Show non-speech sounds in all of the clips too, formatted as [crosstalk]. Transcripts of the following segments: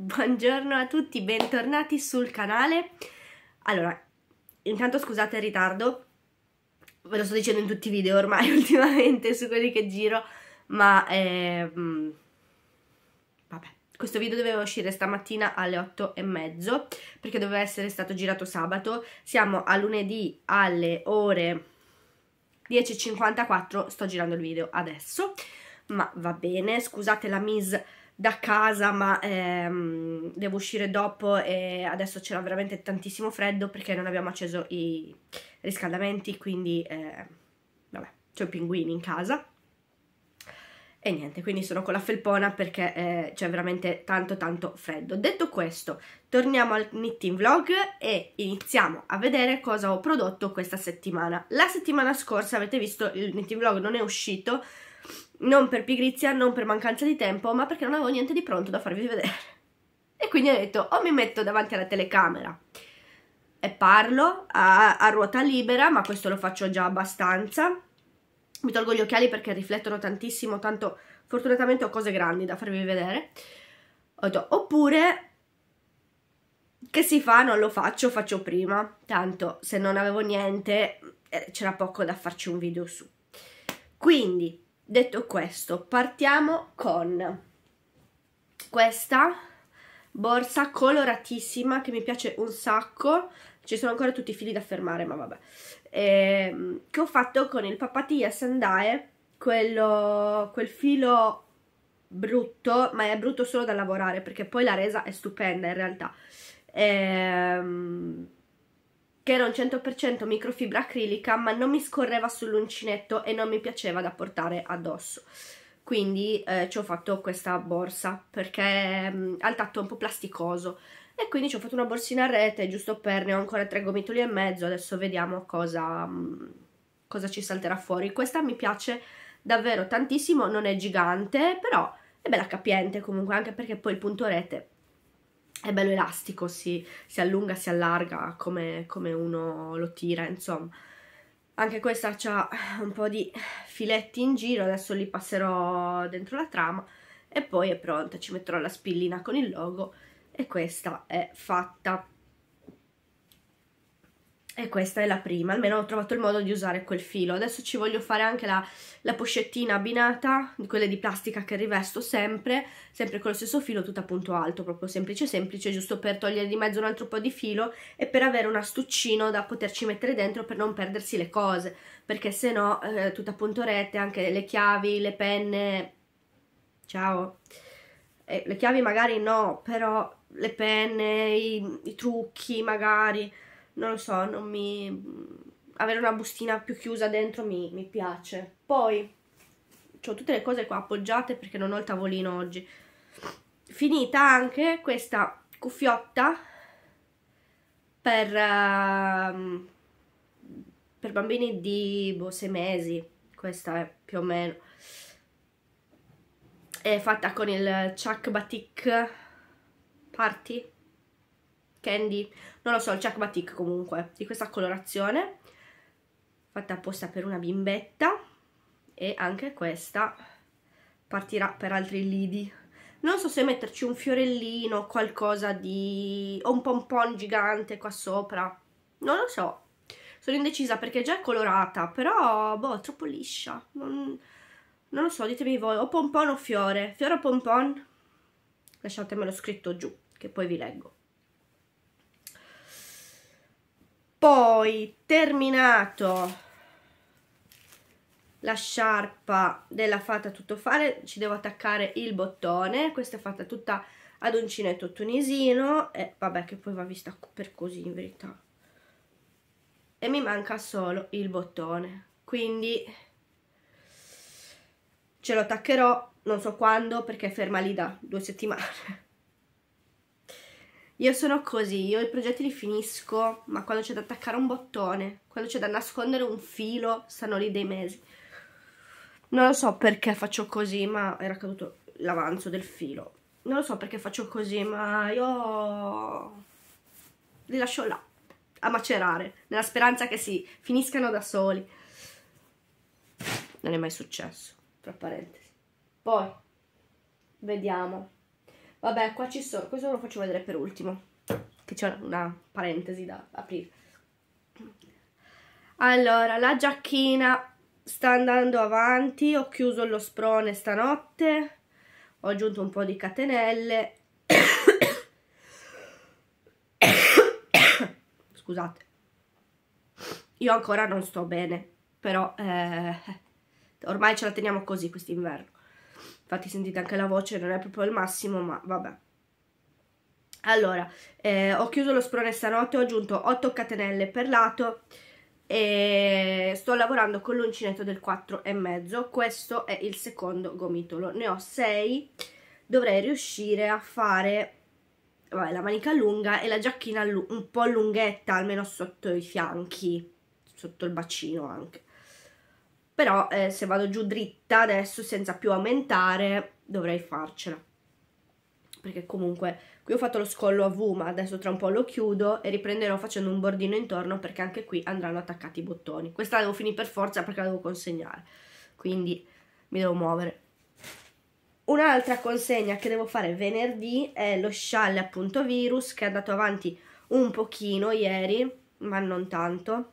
Buongiorno a tutti, bentornati sul canale. Allora, intanto scusate il ritardo, ve lo sto dicendo in tutti i video ormai [laughs] ultimamente su quelli che giro, ma ehm, vabbè. Questo video doveva uscire stamattina alle 8 e mezzo perché doveva essere stato girato sabato. Siamo a lunedì alle ore 10.54, sto girando il video adesso, ma va bene, scusate la mise da casa ma ehm, devo uscire dopo e adesso c'era veramente tantissimo freddo perché non abbiamo acceso i riscaldamenti quindi eh, vabbè c'ho i pinguini in casa e niente, quindi sono con la felpona perché eh, c'è veramente tanto tanto freddo. Detto questo, torniamo al knitting vlog e iniziamo a vedere cosa ho prodotto questa settimana. La settimana scorsa avete visto il knitting vlog non è uscito non per pigrizia, non per mancanza di tempo, ma perché non avevo niente di pronto da farvi vedere. E quindi ho detto, o mi metto davanti alla telecamera e parlo a, a ruota libera, ma questo lo faccio già abbastanza. Mi tolgo gli occhiali perché riflettono tantissimo, tanto fortunatamente ho cose grandi da farvi vedere. Ho detto, oppure che si fa non lo faccio, faccio prima, tanto se non avevo niente eh, c'era poco da farci un video su. Quindi detto questo, partiamo con questa borsa coloratissima che mi piace un sacco. Ci sono ancora tutti i fili da fermare, ma vabbè. E, ehm, che ho fatto con il Papatia Sandae, quello, quel filo brutto, ma è brutto solo da lavorare perché poi la resa è stupenda in realtà. Ehm che era un 100% microfibra acrilica ma non mi scorreva sull'uncinetto e non mi piaceva da portare addosso quindi eh, ci ho fatto questa borsa perché mh, mm, al tatto è un po' plasticoso e quindi ci ho fatto una borsina a rete giusto per ne ho ancora tre gomitoli e mezzo adesso vediamo cosa, mm, cosa ci salterà fuori questa mi piace davvero tantissimo non è gigante però è bella capiente comunque anche perché poi il punto rete è bello elastico, si, si allunga, si allarga come, come, uno lo tira, insomma. Anche questa ha un po' di filetti in giro, adesso li passerò dentro la trama e poi è pronta, ci metterò la spillina con il logo e questa è fatta. E questa è la prima, almeno ho trovato il modo di usare quel filo. Adesso ci voglio fare anche la, la pochettina abbinata, quelle di plastica che rivesto sempre, sempre con lo stesso filo, tutto a punto alto, proprio semplice semplice, giusto per togliere di mezzo un altro po' di filo e per avere un astuccino da poterci mettere dentro per non perdersi le cose, perché se no eh, tutto a punto rete, anche le chiavi, le penne... Ciao! Eh, le chiavi magari no, però le penne, i, i trucchi magari non lo so, non mi... avere una bustina più chiusa dentro mi, mi piace. Poi, ho tutte le cose qua appoggiate perché non ho il tavolino oggi. Finita anche questa cuffiotta per, uh, per bambini di boh, mesi, questa è più o meno. È fatta con il Chuck Batik Party candy, non lo so, il chakmatic comunque, di questa colorazione, fatta apposta per una bimbetta e anche questa partirà per altri lidi. Non so se metterci un fiorellino, qualcosa di... o un pompon gigante qua sopra, non lo so. Sono indecisa perché già è colorata, però, boh, è troppo liscia. Non, non lo so, ditemi voi, o pompon o fiore. Fiore o pompon? Lasciatemelo scritto giù, che poi vi leggo. poi terminato la sciarpa della fata fare ci devo attaccare il bottone questa è fatta tutta ad uncinetto tunisino e vabbè che poi va vista per così in verità e mi manca solo il bottone quindi ce lo attaccherò non so quando perché ferma lì da due settimane io sono così, io i progetti li finisco, ma quando c'è da attaccare un bottone, quando c'è da nascondere un filo, stanno lì dei mesi. Non lo so perché faccio così, ma era caduto l'avanzo del filo. Non lo so perché faccio così, ma io li lascio là, a macerare, nella speranza che si finiscano da soli. Non è mai successo, tra parentesi. Poi, vediamo. Vabbè, qua ci sono, questo lo faccio vedere per ultimo, che c'è una parentesi da aprire. Allora, la giacchina sta andando avanti, ho chiuso lo sprone stanotte, ho aggiunto un po' di catenelle. Scusate. Io ancora non sto bene, però eh, ormai ce la teniamo così quest'inverno infatti sentite anche la voce, non è proprio il massimo, ma vabbè. Allora, eh, ho chiuso lo sprone stanotte, ho aggiunto 8 catenelle per lato e sto lavorando con l'uncinetto del 4,5, questo è il secondo gomitolo, ne ho 6, dovrei riuscire a fare vabbè, la manica lunga e la giacchina un po' lunghetta, almeno sotto i fianchi, sotto il bacino anche però eh, se vado giù dritta adesso senza più aumentare dovrei farcela perché comunque qui ho fatto lo scollo a V ma adesso tra un po' lo chiudo e riprenderò facendo un bordino intorno perché anche qui andranno attaccati i bottoni questa la devo finire per forza perché la devo consegnare quindi mi devo muovere un'altra consegna che devo fare venerdì è lo scialle appunto virus che è andato avanti un pochino ieri ma non tanto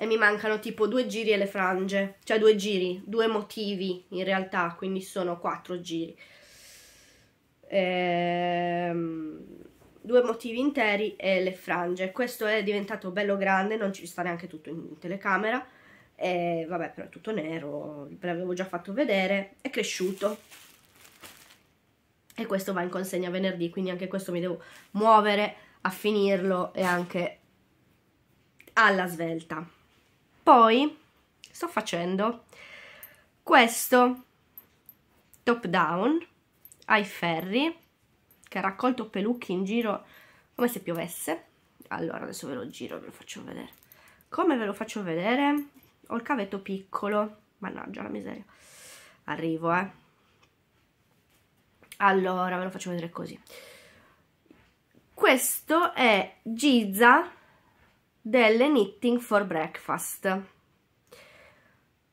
e mi mancano tipo due giri e le frange, cioè due giri, due motivi in realtà, quindi sono quattro giri. Ehm, due motivi interi e le frange. Questo è diventato bello grande, non ci sta neanche tutto in telecamera. E vabbè, però è tutto nero, ve l'avevo già fatto vedere, è cresciuto. E questo va in consegna venerdì, quindi anche questo mi devo muovere a finirlo e anche alla svelta poi sto facendo questo top down ai ferri che ha raccolto pelucchi in giro come se piovesse allora adesso ve lo giro ve lo faccio vedere come ve lo faccio vedere ho il cavetto piccolo mannaggia la miseria arrivo eh allora ve lo faccio vedere così questo è Giza delle Knitting for Breakfast.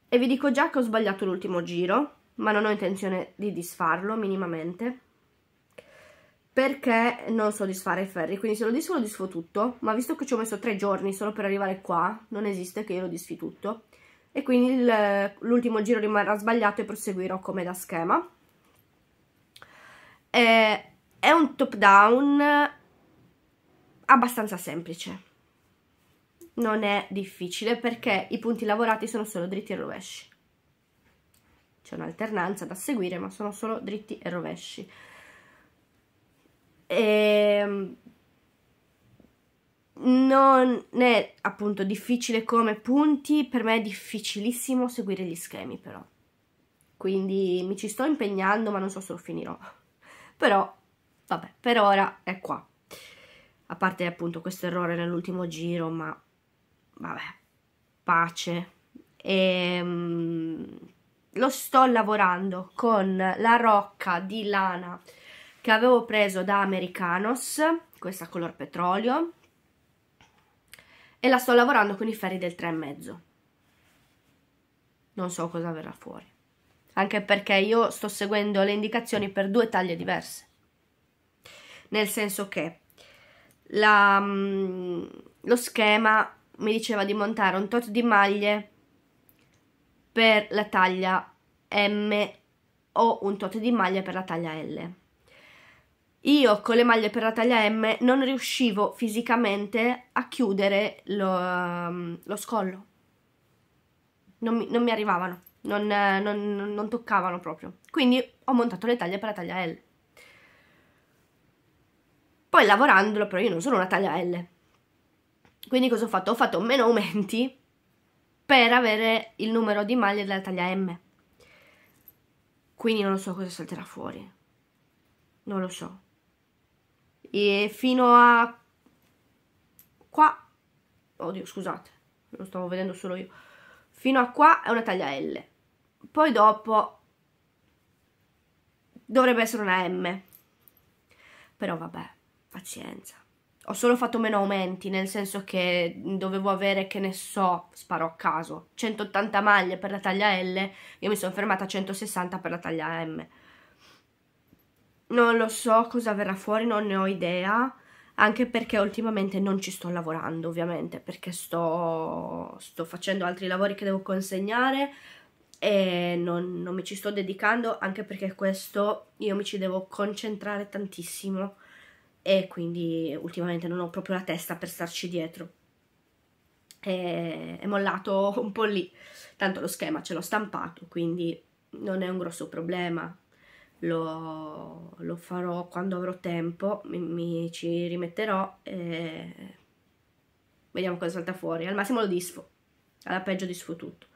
E vi dico già che ho sbagliato l'ultimo giro, ma non ho intenzione di disfarlo minimamente, perché non so disfare i ferri, quindi se lo disfo lo disfo tutto, ma visto che ci ho messo tre giorni solo per arrivare qua, non esiste che io lo disfi tutto, e quindi l'ultimo giro rimarrà sbagliato e proseguirò come da schema. E è un top down abbastanza semplice non è difficile perché i punti lavorati sono solo dritti e rovesci. C'è un'alternanza da seguire, ma sono solo dritti e rovesci. E ehm, non è appunto difficile come punti, per me è difficilissimo seguire gli schemi però. Quindi mi ci sto impegnando, ma non so se lo finirò. Però, vabbè, per ora è qua. A parte appunto questo errore nell'ultimo giro, ma vabbè, pace. E, um, lo sto lavorando con la rocca di lana che avevo preso da Americanos, questa color petrolio, e la sto lavorando con i ferri del 3,5. Non so cosa verrà fuori, anche perché io sto seguendo le indicazioni per due taglie diverse. Nel senso che la, mm, lo schema mi diceva di montare un tot di maglie per la taglia M o un tot di maglie per la taglia L. Io con le maglie per la taglia M non riuscivo fisicamente a chiudere lo, um, lo scollo. Non mi, non mi arrivavano, non, non, non toccavano proprio. Quindi ho montato le taglie per la taglia L. Poi lavorandolo, però io non sono una taglia L, quindi cosa ho fatto? Ho fatto meno aumenti per avere il numero di maglie della taglia M. Quindi non lo so cosa salterà fuori. Non lo so. E fino a qua... Oddio, scusate, lo stavo vedendo solo io. Fino a qua è una taglia L. Poi dopo dovrebbe essere una M. Però vabbè, pazienza ho solo fatto meno aumenti, nel senso che dovevo avere, che ne so, sparo a caso, 180 maglie per la taglia L, io mi sono fermata a 160 per la taglia M. Non lo so cosa verrà fuori, non ne ho idea, anche perché ultimamente non ci sto lavorando ovviamente, perché sto, sto facendo altri lavori che devo consegnare e non, non mi ci sto dedicando, anche perché questo io mi ci devo concentrare tantissimo e quindi ultimamente non ho proprio la testa per starci dietro. E, è mollato [laughs] un po' lì, tanto lo schema ce l'ho stampato, quindi non è un grosso problema, lo, lo farò quando avrò tempo, mi, mi ci rimetterò e vediamo cosa salta fuori, al massimo lo disfo, alla peggio disfo tutto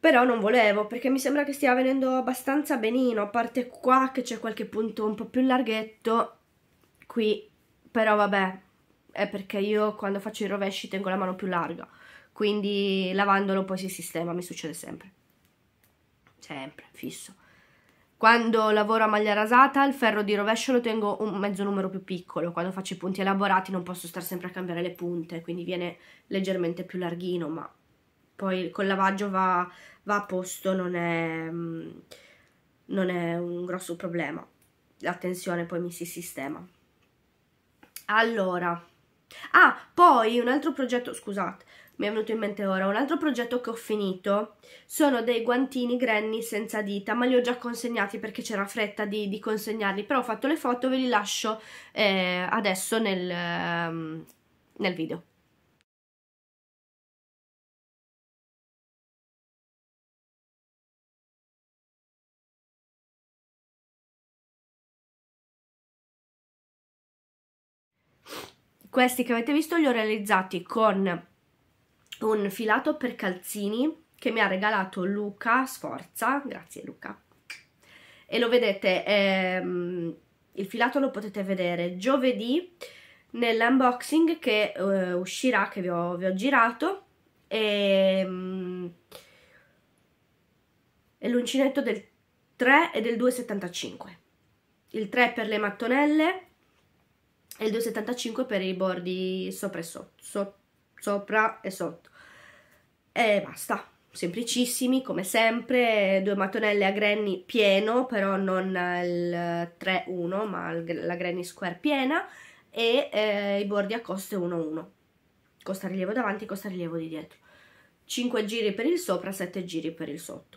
però non volevo perché mi sembra che stia venendo abbastanza benino, a parte qua che c'è qualche punto un po' più larghetto qui però vabbè è perché io quando faccio i rovesci tengo la mano più larga quindi lavandolo poi si sistema, mi succede sempre sempre, fisso quando lavoro a maglia rasata il ferro di rovescio lo tengo un mezzo numero più piccolo, quando faccio i punti elaborati non posso stare sempre a cambiare le punte, quindi viene leggermente più larghino, ma poi col lavaggio va, va a posto, non è, mm, non è un grosso problema. La tensione poi mi si sistema. Allora, ah, poi un altro progetto, scusate, mi è venuto in mente ora, un altro progetto che ho finito sono dei guantini granny senza dita, ma li ho già consegnati perché c'era fretta di, di, consegnarli, però ho fatto le foto, ve li lascio eh, adesso nel, ehm, nel video. questi che avete visto li ho realizzati con un filato per calzini che mi ha regalato Luca Sforza, grazie Luca, e lo vedete, ehm, il filato lo potete vedere giovedì nell'unboxing che eh, uscirà, che vi ho, vi ho girato, e, mm, l'uncinetto del 3 e del 2,75, il 3 per le mattonelle e il 2,75 per i bordi sopra e sotto, so, sopra e sotto. E basta, semplicissimi come sempre, due mattonelle a granny pieno, però non il 3-1 ma il, la granny square piena e eh, i bordi a coste 1-1, costa rilievo davanti, costa rilievo di dietro. 5 giri per il sopra, 7 giri per il sotto.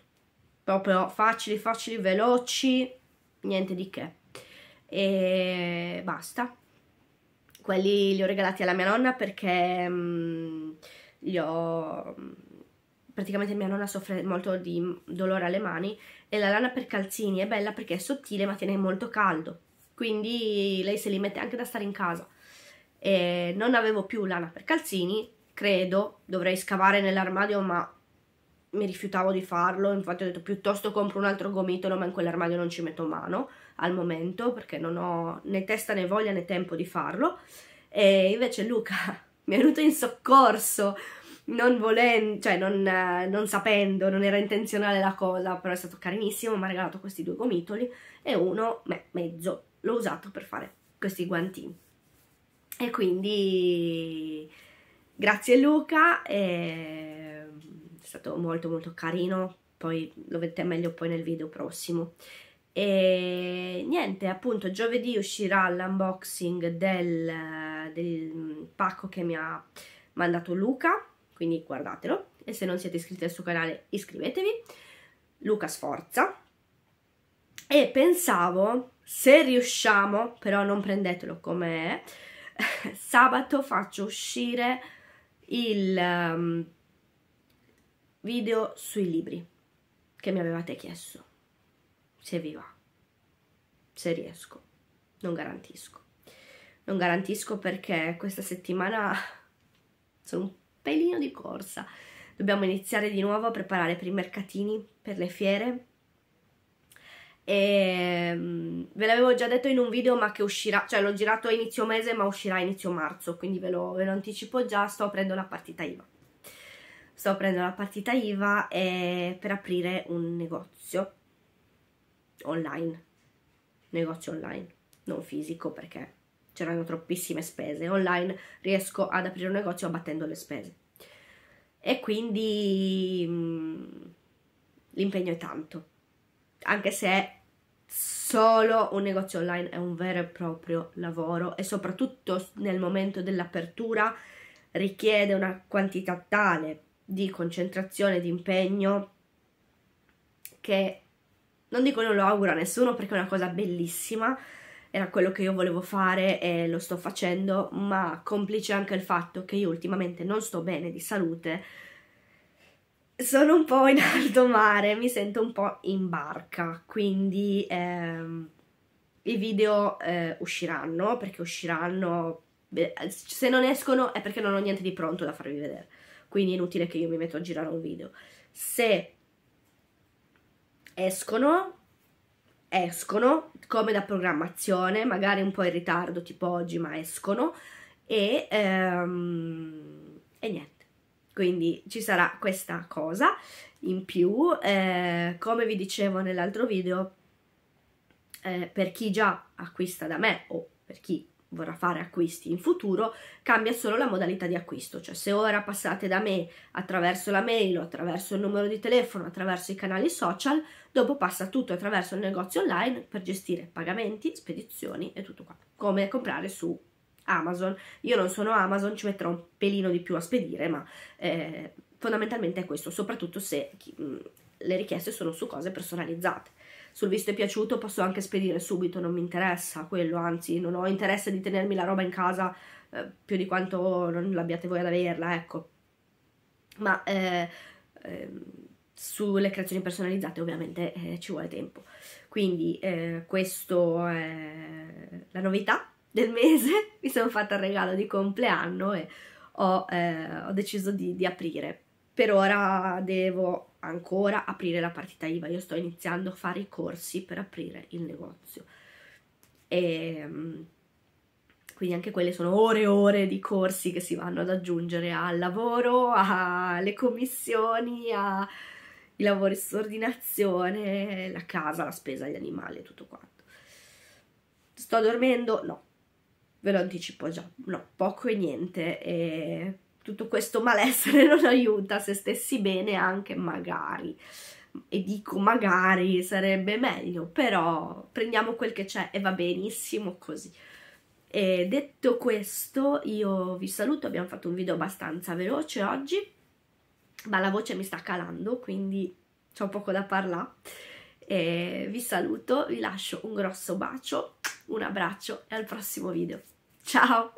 Proprio facili, facili, veloci, niente di che. E basta quelli li ho regalati alla mia nonna perché mh, mm, li ho mm, praticamente mia nonna soffre molto di dolore alle mani e la lana per calzini è bella perché è sottile ma tiene molto caldo quindi lei se li mette anche da stare in casa e non avevo più lana per calzini credo dovrei scavare nell'armadio ma mi rifiutavo di farlo, infatti ho detto piuttosto compro un altro gomitolo ma in quell'armadio non ci metto mano al momento perché non ho né testa né voglia né tempo di farlo e invece Luca [laughs] mi è venuto in soccorso non volendo, cioè non, non, sapendo, non era intenzionale la cosa, però è stato carinissimo, mi ha regalato questi due gomitoli e uno beh, mezzo, l'ho usato per fare questi guantini e quindi grazie Luca e stato molto molto carino, poi lo vedete meglio poi nel video prossimo. E niente, appunto giovedì uscirà l'unboxing del, del pacco che mi ha mandato Luca, quindi guardatelo. E se non siete iscritti al suo canale iscrivetevi. Luca Sforza. E pensavo, se riusciamo, però non prendetelo come [laughs] sabato faccio uscire il... Um, video sui libri che mi avevate chiesto, se vi va, se riesco, non garantisco. Non garantisco perché questa settimana [laughs] sono un pelino di corsa. Dobbiamo iniziare di nuovo a preparare per i mercatini, per le fiere. E ehm, ve l'avevo già detto in un video, ma che uscirà, cioè l'ho girato a inizio mese, ma uscirà a inizio marzo, quindi ve lo, ve lo anticipo già. Sto aprendo la partita IVA sto prendendo la partita IVA e, eh, per aprire un negozio online, negozio online, non fisico perché c'erano troppissime spese, online riesco ad aprire un negozio abbattendo le spese e quindi mm, l'impegno è tanto, anche se solo un negozio online è un vero e proprio lavoro e soprattutto nel momento dell'apertura richiede una quantità tale di concentrazione, di impegno, che non dico non lo auguro a nessuno perché è una cosa bellissima, era quello che io volevo fare e lo sto facendo, ma complice anche il fatto che io ultimamente non sto bene di salute, sono un po' in alto mare, mi sento un po' in barca, quindi ehm, i video eh, usciranno, perché usciranno, se non escono è perché non ho niente di pronto da farvi vedere quindi è inutile che io mi metto a girare un video. Se escono, escono come da programmazione, magari un po' in ritardo tipo oggi, ma escono e, ehm, e niente. Quindi ci sarà questa cosa in più, eh, come vi dicevo nell'altro video, eh, per chi già acquista da me o per chi vorrà fare acquisti in futuro, cambia solo la modalità di acquisto, cioè se ora passate da me attraverso la mail o attraverso il numero di telefono, attraverso i canali social, dopo passa tutto attraverso il negozio online per gestire pagamenti, spedizioni e tutto qua, come comprare su Amazon. Io non sono Amazon, ci metterò un pelino di più a spedire, ma eh, fondamentalmente è questo, soprattutto se chi, mh, le richieste sono su cose personalizzate sul visto è piaciuto posso anche spedire subito, non mi interessa quello, anzi non ho interesse di tenermi la roba in casa eh, più di quanto non l'abbiate voi ad averla, ecco. Ma eh, eh, sulle creazioni personalizzate ovviamente eh, ci vuole tempo. Quindi eh, questa è la novità del mese, [laughs] mi sono fatta il regalo di compleanno e ho, eh, ho deciso di, di aprire per ora devo ancora aprire la partita IVA, io sto iniziando a fare i corsi per aprire il negozio. E, ehm, quindi anche quelle sono ore e ore di corsi che si vanno ad aggiungere al lavoro, alle commissioni, ai lavori su ordinazione, la casa, la spesa, gli animali, tutto quanto. Sto dormendo? No, ve lo anticipo già, no, poco e niente. E tutto questo malessere [laughs] non aiuta se stessi bene anche magari e dico magari sarebbe meglio però prendiamo quel che c'è e va benissimo così e detto questo io vi saluto abbiamo fatto un video abbastanza veloce oggi ma la voce mi sta calando quindi ho poco da parlare e vi saluto vi lascio un grosso bacio un abbraccio e al prossimo video ciao